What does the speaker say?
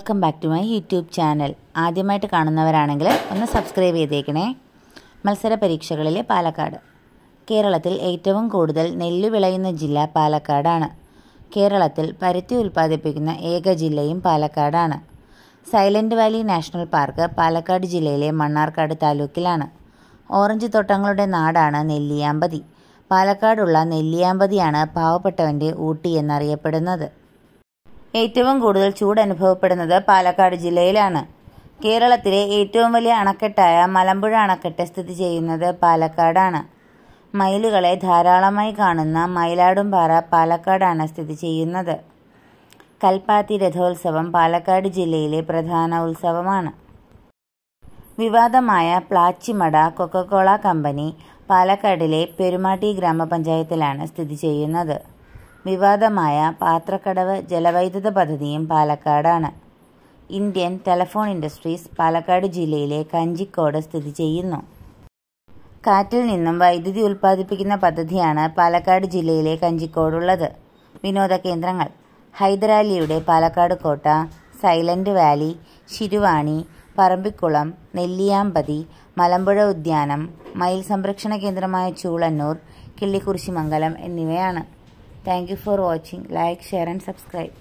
Welcome back to my YouTube channel ആദ്യമായിട്ട് കാണുന്നവരാണെങ്കിൽ ഒന്ന് സബ്സ്ക്രൈബ് ചെയ്തേക്കണേ മത്സര പരീക്ഷകളിലെ പാലക്കാട് കേരളത്തിൽ ഏറ്റവും കൂടുതൽ നെല്ല് വിളയുന്ന ജില്ല പാലക്കാടാണ് കേരളത്തിൽ പരുത്തി ഉൽപ്പാദിപ്പിക്കുന്ന ഏക ജില്ലയും പാലക്കാടാണ് silent valley national park Palakkad ജില്ലയിലെ മണ്ണാർക്കാട് താലൂക്കിലാണ് ഓറഞ്ച് തോട്ടങ്ങളുടെ നാടാണ് നെല്ലിയാമ്പതി പാലക്കാടുള്ള നെല്ലിയാമ്പതിയാണ് പാവപ്പെട്ടവൻ്റെ ഊട്ടി എന്നറിയപ്പെടുന്നത് ഏറ്റവും കൂടുതൽ ചൂട് അനുഭവപ്പെടുന്നത് പാലക്കാട് ജില്ലയിലാണ് കേരളത്തിലെ ഏറ്റവും വലിയ അണക്കെട്ടായ മലമ്പുഴ അണക്കെട്ട് സ്ഥിതി ചെയ്യുന്നത് പാലക്കാടാണ് മയിലുകളെ ധാരാളമായി കാണുന്ന മയിലാടുംപാറ പാലക്കാടാണ് സ്ഥിതി ചെയ്യുന്നത് കൽപ്പാത്തി രഥോത്സവം പാലക്കാട് ജില്ലയിലെ പ്രധാന ഉത്സവമാണ് വിവാദമായ പ്ലാച്ചിമട കൊക്കക്കോള കമ്പനി പാലക്കാടിലെ പെരുമാട്ടി ഗ്രാമപഞ്ചായത്തിലാണ് സ്ഥിതി ചെയ്യുന്നത് വിവാദമായ പാത്രക്കടവ് ജലവൈദ്യുത പദ്ധതിയും പാലക്കാടാണ് ഇന്ത്യൻ ടെലഫോൺ ഇൻഡസ്ട്രീസ് പാലക്കാട് ജില്ലയിലെ കഞ്ചിക്കോട് സ്ഥിതി ചെയ്യുന്നു കാറ്റിൽ നിന്നും വൈദ്യുതി ഉൽപ്പാദിപ്പിക്കുന്ന പദ്ധതിയാണ് പാലക്കാട് ജില്ലയിലെ കഞ്ചിക്കോടുള്ളത് വിനോദ കേന്ദ്രങ്ങൾ ഹൈദരാലിയുടെ പാലക്കാട് കോട്ട സൈലന്റ് വാലി ശിരുവാണി പറമ്പിക്കുളം നെല്ലിയാമ്പതി മലമ്പുഴ ഉദ്യാനം മയിൽ സംരക്ഷണ കേന്ദ്രമായ ചൂളന്നൂർ കിള്ളിക്കുറിശിമംഗലം എന്നിവയാണ് Thank you for watching. Like, share and subscribe.